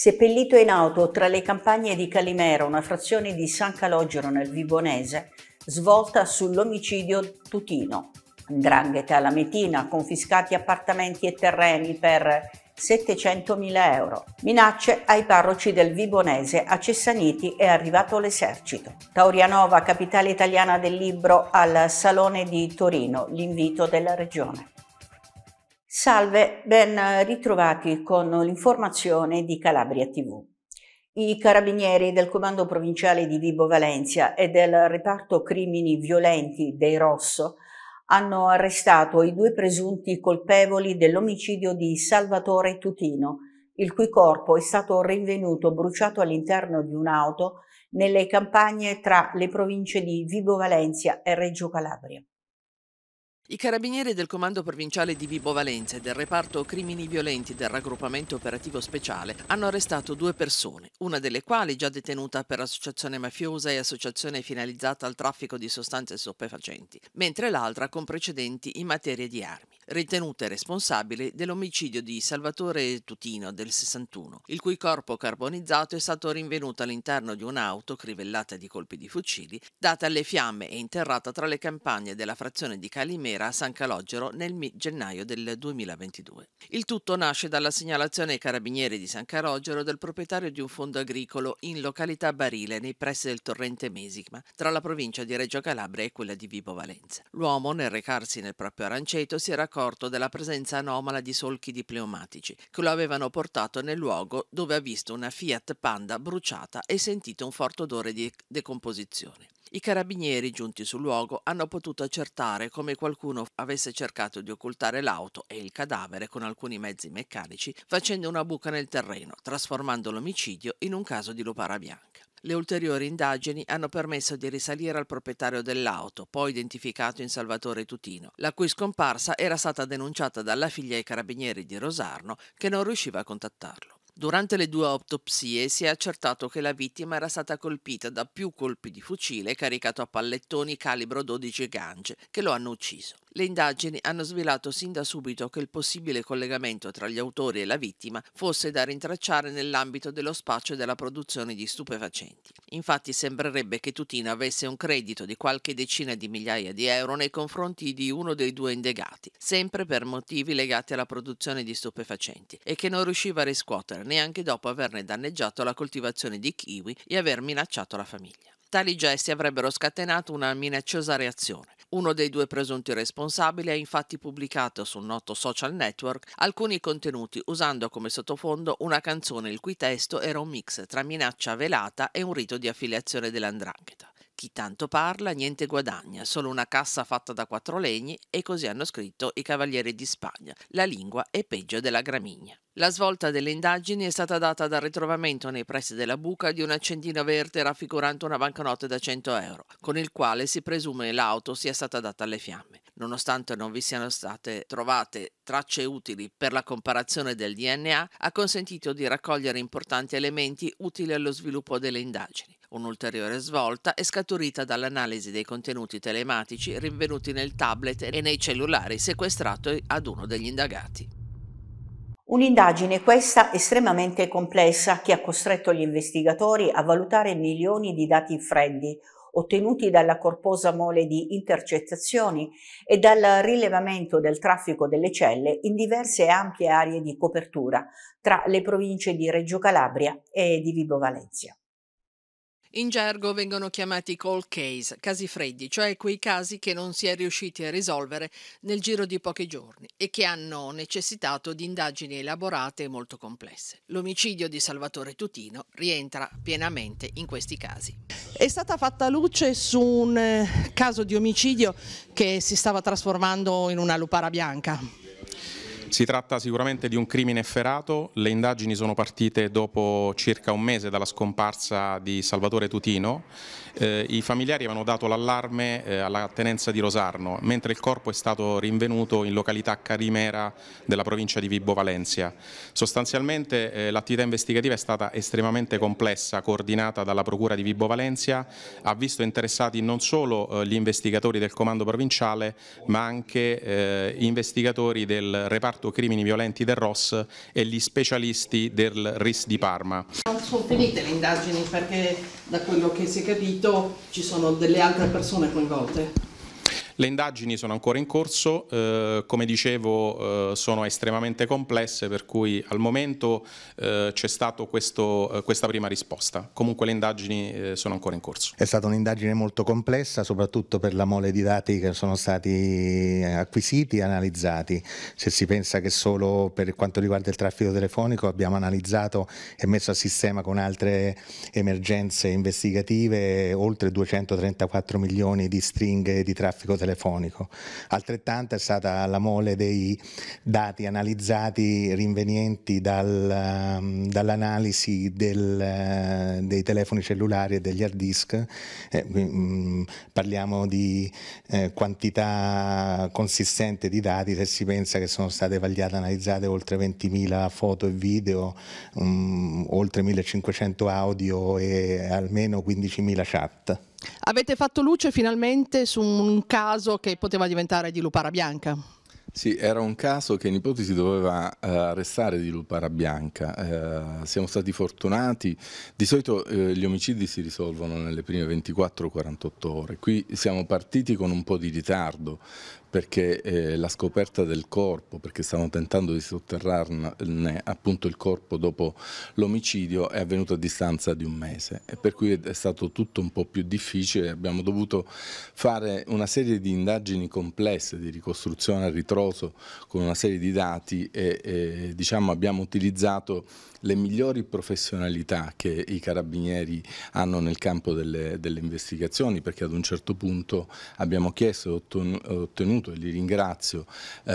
Seppellito in auto tra le campagne di Calimero, una frazione di San Calogero nel Vibonese, svolta sull'omicidio Tutino. Andrangheta alla Metina, confiscati appartamenti e terreni per 700.000 euro. Minacce ai parroci del Vibonese, a Cessaniti è arrivato l'esercito. Taurianova, capitale italiana del libro, al Salone di Torino, l'invito della regione. Salve, ben ritrovati con l'informazione di Calabria TV. I carabinieri del comando provinciale di Vibo Valencia e del reparto crimini violenti dei Rosso hanno arrestato i due presunti colpevoli dell'omicidio di Salvatore Tutino, il cui corpo è stato rinvenuto bruciato all'interno di un'auto nelle campagne tra le province di Vibo Valencia e Reggio Calabria. I carabinieri del comando provinciale di Vibo Valenza e del reparto crimini violenti del raggruppamento operativo speciale hanno arrestato due persone, una delle quali già detenuta per associazione mafiosa e associazione finalizzata al traffico di sostanze stupefacenti, mentre l'altra con precedenti in materia di armi ritenute responsabili dell'omicidio di Salvatore Tutino del 61, il cui corpo carbonizzato è stato rinvenuto all'interno di un'auto crivellata di colpi di fucili, data alle fiamme e interrata tra le campagne della frazione di Calimera a San Calogero nel gennaio del 2022. Il tutto nasce dalla segnalazione ai carabinieri di San Calogero del proprietario di un fondo agricolo in località Barile nei pressi del torrente Mesigma, tra la provincia di Reggio Calabria e quella di Vibo Valenza. L'uomo, nel recarsi nel proprio aranceto, si era accorto accorto della presenza anomala di solchi di pneumatici, che lo avevano portato nel luogo dove ha visto una Fiat Panda bruciata e sentito un forte odore di decomposizione. I carabinieri giunti sul luogo hanno potuto accertare come qualcuno avesse cercato di occultare l'auto e il cadavere con alcuni mezzi meccanici facendo una buca nel terreno, trasformando l'omicidio in un caso di lupara bianca. Le ulteriori indagini hanno permesso di risalire al proprietario dell'auto, poi identificato in Salvatore Tutino, la cui scomparsa era stata denunciata dalla figlia ai carabinieri di Rosarno che non riusciva a contattarlo. Durante le due autopsie si è accertato che la vittima era stata colpita da più colpi di fucile caricato a pallettoni calibro 12 gange che lo hanno ucciso. Le indagini hanno svelato sin da subito che il possibile collegamento tra gli autori e la vittima fosse da rintracciare nell'ambito dello spaccio della produzione di stupefacenti. Infatti sembrerebbe che Tutina avesse un credito di qualche decina di migliaia di euro nei confronti di uno dei due indagati, sempre per motivi legati alla produzione di stupefacenti, e che non riusciva a riscuotere neanche dopo averne danneggiato la coltivazione di kiwi e aver minacciato la famiglia. Tali gesti avrebbero scatenato una minacciosa reazione. Uno dei due presunti responsabili ha infatti pubblicato su un noto social network alcuni contenuti usando come sottofondo una canzone il cui testo era un mix tra minaccia velata e un rito di affiliazione dell'andrangheta. Chi tanto parla niente guadagna, solo una cassa fatta da quattro legni e così hanno scritto i cavalieri di Spagna. La lingua è peggio della gramigna. La svolta delle indagini è stata data dal ritrovamento nei pressi della buca di un accendino verde raffigurante una banconota da 100 euro, con il quale si presume l'auto sia stata data alle fiamme. Nonostante non vi siano state trovate tracce utili per la comparazione del DNA, ha consentito di raccogliere importanti elementi utili allo sviluppo delle indagini. Un'ulteriore svolta è scaturita dall'analisi dei contenuti telematici rinvenuti nel tablet e nei cellulari sequestrati ad uno degli indagati. Un'indagine questa estremamente complessa che ha costretto gli investigatori a valutare milioni di dati freddi ottenuti dalla corposa mole di intercettazioni e dal rilevamento del traffico delle celle in diverse ampie aree di copertura tra le province di Reggio Calabria e di Vibo Valencia. In gergo vengono chiamati cold case, casi freddi, cioè quei casi che non si è riusciti a risolvere nel giro di pochi giorni e che hanno necessitato di indagini elaborate e molto complesse. L'omicidio di Salvatore Tutino rientra pienamente in questi casi. È stata fatta luce su un eh, caso di omicidio che si stava trasformando in una lupara bianca si tratta sicuramente di un crimine efferato, le indagini sono partite dopo circa un mese dalla scomparsa di Salvatore Tutino, eh, i familiari avevano dato l'allarme eh, alla tenenza di Rosarno, mentre il corpo è stato rinvenuto in località Carimera della provincia di Vibo Valencia. Sostanzialmente eh, l'attività investigativa è stata estremamente complessa, coordinata dalla Procura di Vibo Valencia, ha visto interessati non solo eh, gli investigatori del comando provinciale, ma anche eh, investigatori del reparto reparto crimini violenti del ROS e gli specialisti del RIS di Parma. Non sono finite le indagini perché da quello che si è capito ci sono delle altre persone coinvolte? Le indagini sono ancora in corso, eh, come dicevo eh, sono estremamente complesse per cui al momento eh, c'è stata eh, questa prima risposta, comunque le indagini eh, sono ancora in corso. È stata un'indagine molto complessa soprattutto per la mole di dati che sono stati eh, acquisiti e analizzati, se si pensa che solo per quanto riguarda il traffico telefonico abbiamo analizzato e messo a sistema con altre emergenze investigative oltre 234 milioni di stringhe di traffico telefonico telefonico. Altrettanta è stata la mole dei dati analizzati rinvenienti dal, ehm, dall'analisi del, eh, dei telefoni cellulari e degli hard disk. Eh, mh, mm, parliamo di eh, quantità consistente di dati se si pensa che sono state vagliate, analizzate oltre 20.000 foto e video, mh, mm, oltre 1.500 audio e almeno 15.000 chat. Avete fatto luce finalmente su un caso che poteva diventare di Lupara Bianca. Sì, era un caso che in ipotesi doveva uh, arrestare di Lupara Bianca. Uh, siamo stati fortunati. Di solito uh, gli omicidi si risolvono nelle prime 24-48 ore. Qui siamo partiti con un po' di ritardo perché eh, la scoperta del corpo, perché stavano tentando di sotterrarne appunto il corpo dopo l'omicidio, è avvenuta a distanza di un mese e per cui è stato tutto un po' più difficile, abbiamo dovuto fare una serie di indagini complesse di ricostruzione a ritroso con una serie di dati e, e diciamo, abbiamo utilizzato le migliori professionalità che i carabinieri hanno nel campo delle, delle, investigazioni perché ad un certo punto abbiamo chiesto e ottenuto, e li ringrazio, eh,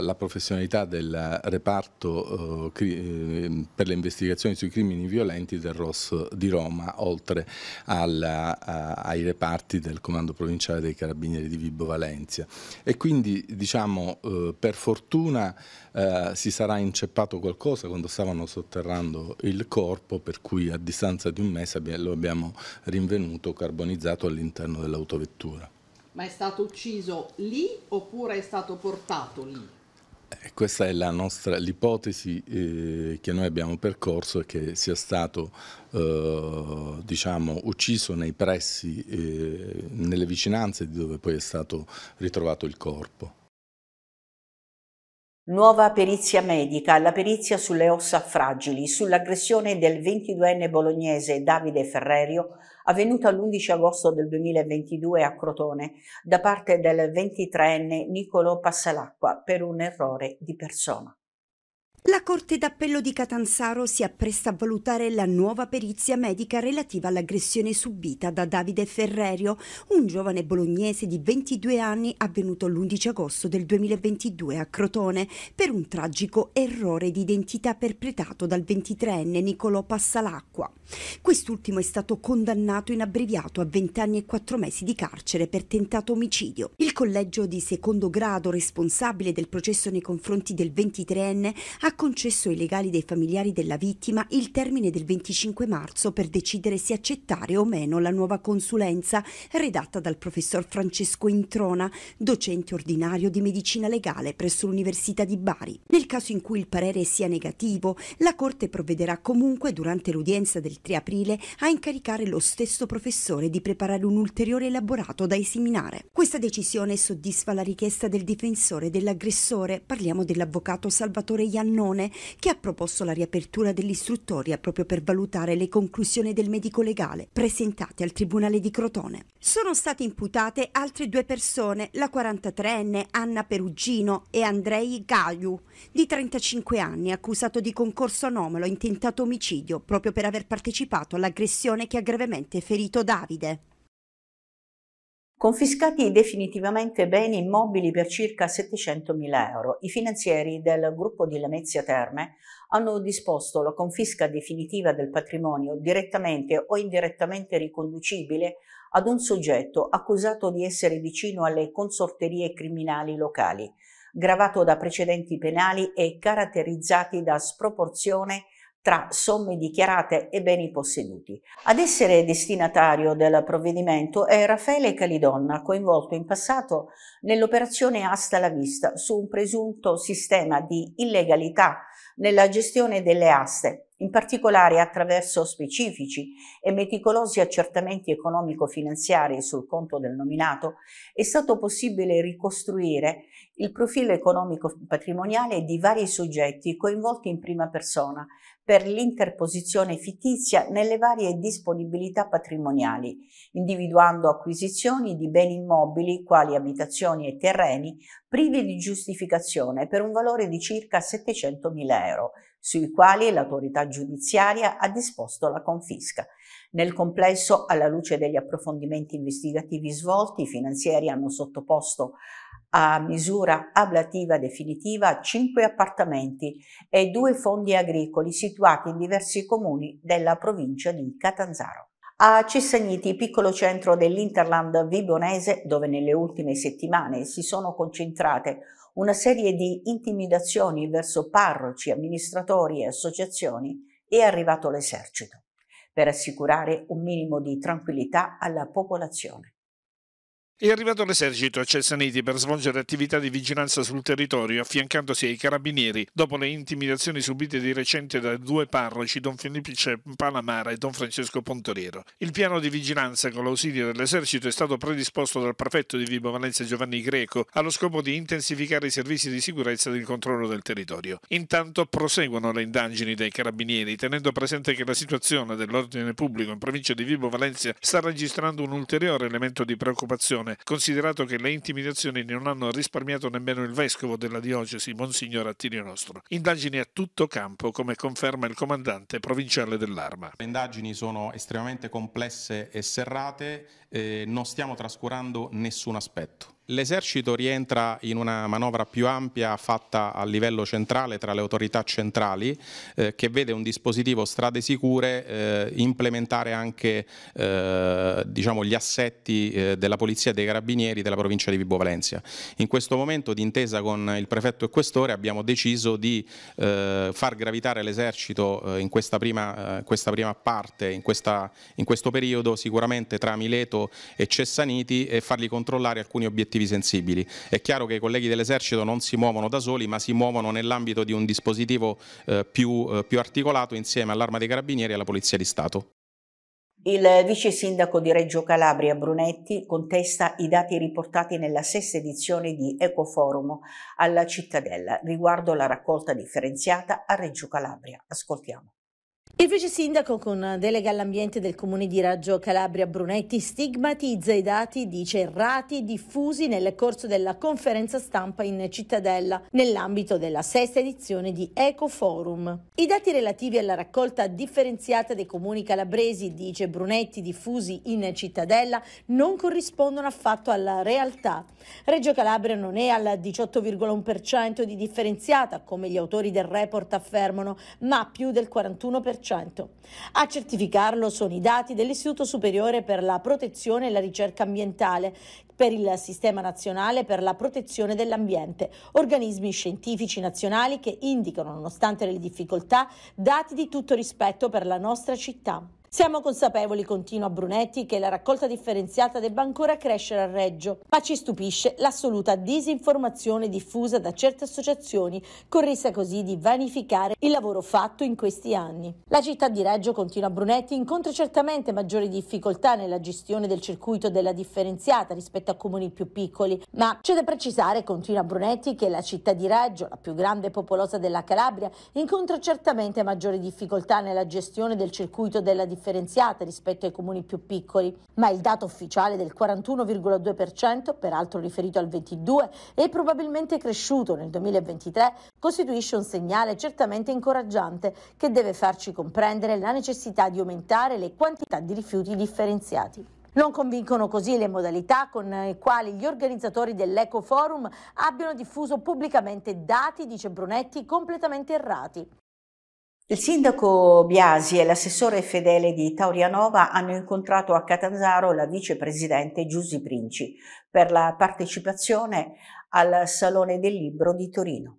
la professionalità del reparto eh, eh per le investigazioni sui crimini violenti del ROS di Roma oltre alla, a, ai reparti del Comando Provinciale dei Carabinieri di Vibo Valencia e quindi diciamo eh, per fortuna eh, si sarà inceppato qualcosa quando stavano sotto sotterrando il corpo per cui a distanza di un mese lo abbiamo rinvenuto carbonizzato all'interno dell'autovettura. Ma è stato ucciso lì oppure è stato portato lì? Eh, questa è l'ipotesi eh, che noi abbiamo percorso e che sia stato eh, diciamo, ucciso nei pressi, eh, nelle vicinanze di dove poi è stato ritrovato il corpo. Nuova perizia medica, la perizia sulle ossa fragili, sull'aggressione del 22enne bolognese Davide Ferrerio, avvenuta l'11 agosto del 2022 a Crotone da parte del 23enne Niccolò Passalacqua per un errore di persona. La Corte d'Appello di Catanzaro si appresta a valutare la nuova perizia medica relativa all'aggressione subita da Davide Ferrerio, un giovane bolognese di 22 anni avvenuto l'11 agosto del 2022 a Crotone per un tragico errore di identità perpetrato dal 23enne Nicolò Passalacqua. Quest'ultimo è stato condannato in abbreviato a 20 anni e 4 mesi di carcere per tentato omicidio. Il collegio di secondo grado responsabile del processo nei confronti del 23enne ha ha concesso ai legali dei familiari della vittima il termine del 25 marzo per decidere se accettare o meno la nuova consulenza redatta dal professor Francesco Introna, docente ordinario di medicina legale presso l'Università di Bari. Nel caso in cui il parere sia negativo, la Corte provvederà comunque durante l'udienza del 3 aprile a incaricare lo stesso professore di preparare un ulteriore elaborato da esaminare. Questa decisione soddisfa la richiesta del difensore dell'aggressore, parliamo dell'avvocato Salvatore Iannone Giannone, che ha proposto la riapertura dell'istruttoria proprio per valutare le conclusioni del medico legale presentate al Tribunale di Crotone. Sono state imputate altre due persone, la 43enne Anna Perugino e Andrei Gagliu, di 35 anni, accusato di concorso anomalo e intentato omicidio proprio per aver partecipato all'aggressione che ha gravemente ferito Davide. Confiscati definitivamente beni immobili per circa 700.000 euro, i finanzieri del gruppo di Lamezia Terme hanno disposto la confisca definitiva del patrimonio direttamente o indirettamente riconducibile ad un soggetto accusato di essere vicino alle consorterie criminali locali, gravato da precedenti penali e caratterizzati da sproporzione tra somme dichiarate e beni posseduti. Ad essere destinatario del provvedimento è Raffaele Calidonna, coinvolto in passato nell'operazione Asta la Vista su un presunto sistema di illegalità nella gestione delle aste in particolare attraverso specifici e meticolosi accertamenti economico-finanziari sul conto del nominato, è stato possibile ricostruire il profilo economico-patrimoniale di vari soggetti coinvolti in prima persona per l'interposizione fittizia nelle varie disponibilità patrimoniali, individuando acquisizioni di beni immobili quali abitazioni e terreni privi di giustificazione per un valore di circa 700.000 euro, sui quali l'autorità giudiziaria ha disposto la confisca. Nel complesso, alla luce degli approfondimenti investigativi svolti, i finanzieri hanno sottoposto a misura ablativa definitiva cinque appartamenti e due fondi agricoli situati in diversi comuni della provincia di Catanzaro. A Cessagniti, piccolo centro dell'Interland vibonese, dove nelle ultime settimane si sono concentrate una serie di intimidazioni verso parroci, amministratori e associazioni, è arrivato l'esercito per assicurare un minimo di tranquillità alla popolazione. È arrivato l'esercito a Cesaniti per svolgere attività di vigilanza sul territorio, affiancandosi ai carabinieri dopo le intimidazioni subite di recente da due parroci, don Filippice Palamara e don Francesco Pontoriero. Il piano di vigilanza con l'ausilio dell'esercito è stato predisposto dal prefetto di Vibo Valencia Giovanni Greco allo scopo di intensificare i servizi di sicurezza e del controllo del territorio. Intanto proseguono le indagini dei carabinieri, tenendo presente che la situazione dell'ordine pubblico in provincia di Vibo Valencia sta registrando un ulteriore elemento di preoccupazione Leone, considerato che le intimidazioni non hanno risparmiato nemmeno il vescovo della diocesi, Monsignor Attilio Nostro. Indagini a tutto campo, come conferma il comandante provinciale dell'Arma. Le indagini sono estremamente complesse e serrate eh, non stiamo trascurando nessun aspetto. L'esercito rientra in una manovra più ampia fatta a livello centrale tra le autorità centrali eh, che vede un dispositivo strade sicure eh, implementare anche eh, diciamo, gli assetti eh, della polizia e dei carabinieri della provincia di Vibo Valencia. In questo momento d'intesa con il prefetto e questore abbiamo deciso di eh, far gravitare l'esercito eh, in questa prima, questa prima, parte, in, questa, in questo periodo sicuramente tra Mileto Federico e Cessaniti e farli controllare alcuni obiettivi sensibili. È chiaro che i colleghi dell'esercito non si muovono da soli ma si muovono nell'ambito di un dispositivo eh, più, eh, più articolato insieme all'arma dei carabinieri e alla Polizia di Stato. Il vice sindaco di Reggio Calabria Brunetti contesta i dati riportati nella sesta edizione di Ecoforum alla cittadella riguardo la raccolta differenziata a Reggio Calabria. Ascoltiamo. Il vice sindaco con delega all'ambiente del comune di Raggio Calabria Brunetti stigmatizza i dati, dice, errati diffusi nel corso della conferenza stampa in cittadella nell'ambito della sesta edizione di Ecoforum. I dati relativi alla raccolta differenziata dei comuni calabresi, dice Brunetti, diffusi in cittadella non corrispondono affatto alla realtà. Reggio Calabria non è al 18,1% di differenziata, come gli autori del report affermano, ma più del 41% a certificarlo sono i dati dell'Istituto Superiore per la Protezione e la Ricerca Ambientale, per il Sistema Nazionale per la Protezione dell'Ambiente, organismi scientifici nazionali che indicano, nonostante le difficoltà, dati di tutto rispetto per la nostra città. Siamo consapevoli, continua Brunetti, che la raccolta differenziata debba ancora crescere a Reggio, ma ci stupisce l'assoluta disinformazione diffusa da certe associazioni, con rischio così di vanificare il lavoro fatto in questi anni. La città di Reggio, continua Brunetti, incontra certamente maggiori difficoltà nella gestione del circuito della differenziata rispetto a comuni più piccoli, ma c'è da precisare, continua Brunetti, che la città di Reggio, la più grande e popolosa della Calabria, incontra certamente maggiori difficoltà nella gestione del circuito della differenziata differenziata rispetto ai comuni più piccoli, ma il dato ufficiale del 41,2%, peraltro riferito al 22 e probabilmente cresciuto nel 2023, costituisce un segnale certamente incoraggiante che deve farci comprendere la necessità di aumentare le quantità di rifiuti differenziati. Non convincono così le modalità con le quali gli organizzatori dell'Ecoforum abbiano diffuso pubblicamente dati, dice Brunetti, completamente errati. Il sindaco Biasi e l'assessore fedele di Taurianova hanno incontrato a Catanzaro la vicepresidente Giussi Princi per la partecipazione al Salone del Libro di Torino.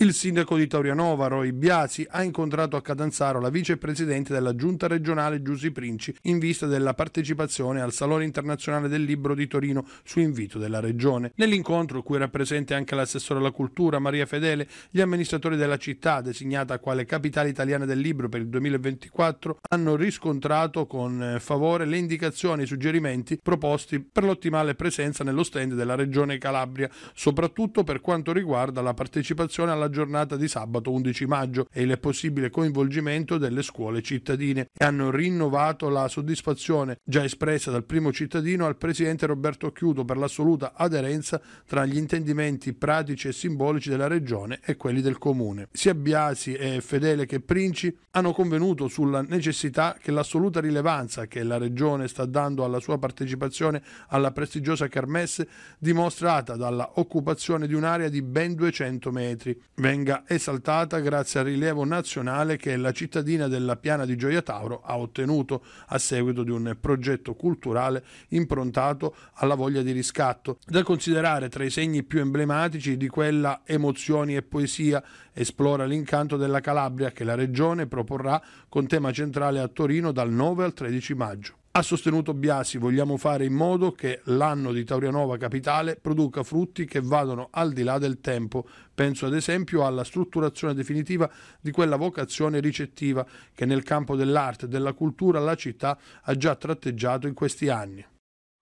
Il sindaco di Taurianova, Roy Biasi, ha incontrato a Catanzaro la vicepresidente della giunta regionale Giussi Princi in vista della partecipazione al Salone internazionale del libro di Torino su invito della regione. Nell'incontro, cui era presente anche l'assessore alla cultura Maria Fedele, gli amministratori della città, designata quale capitale italiana del libro per il 2024, hanno riscontrato con eh, favore le indicazioni e i suggerimenti proposti per l'ottimale presenza nello stand della regione Calabria, soprattutto per quanto riguarda la partecipazione alla nella giornata di sabato 11 maggio e il possibile coinvolgimento delle scuole cittadine e hanno rinnovato la soddisfazione già espressa dal primo cittadino al presidente Roberto Chiudo per l'assoluta aderenza tra gli intendimenti pratici e simbolici della regione e quelli del comune. Sia Biasi e Fedele che Princi hanno convenuto sulla necessità che l'assoluta rilevanza che la regione sta dando alla sua partecipazione alla prestigiosa Kermesse dimostrata dalla occupazione di un'area di ben 200 metri venga esaltata grazie al rilievo nazionale che la cittadina della Piana di Gioia Tauro ha ottenuto a seguito di un progetto culturale improntato alla voglia di riscatto, da considerare tra i segni più emblematici di quella emozioni e poesia esplora l'incanto della Calabria che la regione proporrà con tema centrale a Torino dal 9 al 13 maggio. Ha sostenuto Biasi, vogliamo fare in modo che l'anno di Taurianova Capitale produca frutti che vadano al di là del tempo. Penso ad esempio alla strutturazione definitiva di quella vocazione ricettiva che nel campo dell'arte e della cultura la città ha già tratteggiato in questi anni.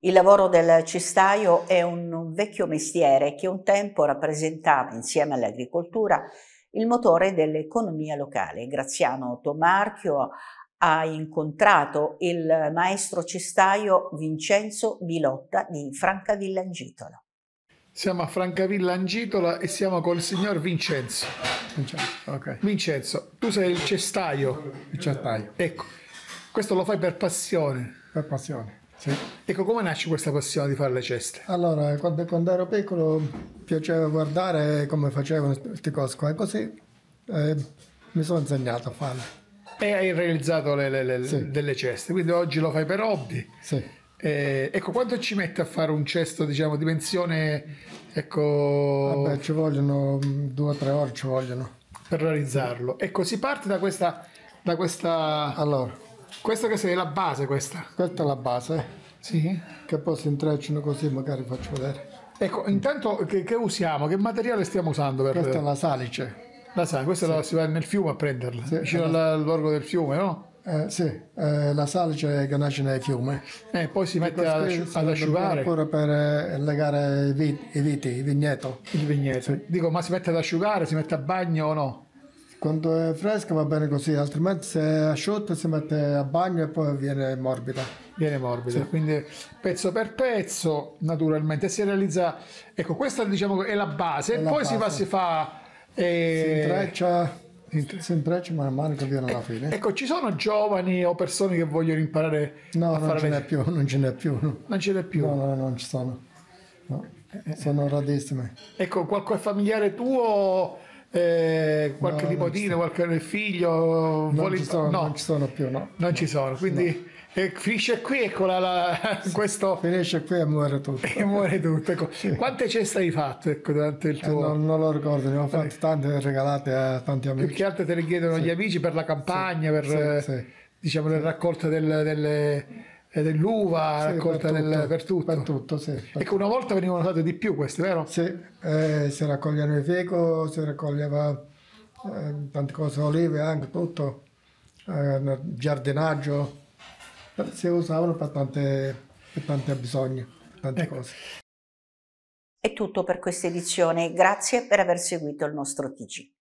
Il lavoro del cestaio è un vecchio mestiere che un tempo rappresentava, insieme all'agricoltura, il motore dell'economia locale. Graziano Tomarchio ha incontrato il maestro cestaio Vincenzo Bilotta di Francavilla Angitola. Siamo a Francavilla Angitola e siamo col signor Vincenzo. Vincenzo, okay. Vincenzo tu sei il cestaio. Il cestaio. Ecco, questo lo fai per passione. Per passione. Sì. Ecco, come nasce questa passione di fare le ceste? Allora, quando, quando ero piccolo piaceva guardare come facevano queste cose qua e così eh, mi sono insegnato a farle e hai realizzato le, le, le, sì. delle ceste. Quindi oggi lo fai per hobby. Sì. Eh, ecco, quanto ci mette a fare un cesto, diciamo, dimensione? Ecco... Vabbè, ci vogliono mm, due o tre ore, ci vogliono. Per realizzarlo. Ecco, si parte da questa... Da questa... Allora. Questa che sei la base, questa. Questa è la base. Sì. Che poi si intrecciano così, magari faccio vedere. Ecco, intanto che, che usiamo? Che materiale stiamo usando per... Questa è la salice. La sala, questa sì. la si va nel fiume a prenderla, sì, vicino eh, alla... all'orgo del fiume, no? Eh, sì, eh, la c'è che nasce nel fiume. E eh, poi si mette ad asciugare. Oppure per eh, legare i, viti, i viti, il vigneto. Il vigneto. Sì. Dico, ma si mette ad asciugare, si mette a bagno o no? Quando è fresca va bene così, altrimenti se è asciutta si mette a bagno e poi viene morbida. Viene morbida, sì. quindi pezzo per pezzo naturalmente si realizza, ecco questa diciamo è la base, è la poi base. si fa, si fa e... Si intreccia si intreccia man mano che viene alla fine. Ecco, ci sono giovani o persone che vogliono imparare no, a fare... No, non ce n'è più, non ce n'è più. Non ce n'è più? No, no, non ci sono. No. Sono rarissime. Ecco, qualche familiare tuo, eh, qualche no, nipotino, qualche figlio... Non, vuole... ci sono, no. non ci sono più, no. Non ci sono, quindi e finisce qui e ecco la, la sì, questo finisce qui e muore tutto e muore tutto ecco. sì. quante ceste hai fatto ecco, durante il eh, tuo eh, non, non, lo ricordo ne ho fatte tante regalate a tanti amici più che altre te le chiedono sì. gli amici per la campagna per eh, diciamo la raccolta del, delle eh, dell'uva, sì, raccolta per tutto. Del, per tutto. Per tutto sì, per ecco, una volta venivano date di più queste, vero? Sì, eh, si raccoglievano i feco, si raccoglieva eh, tante cose, olive anche, tutto, eh, giardinaggio si usavano per tante, per tante bisogni, per tante ecco. cose. È tutto per questa edizione, grazie per aver seguito il nostro TG.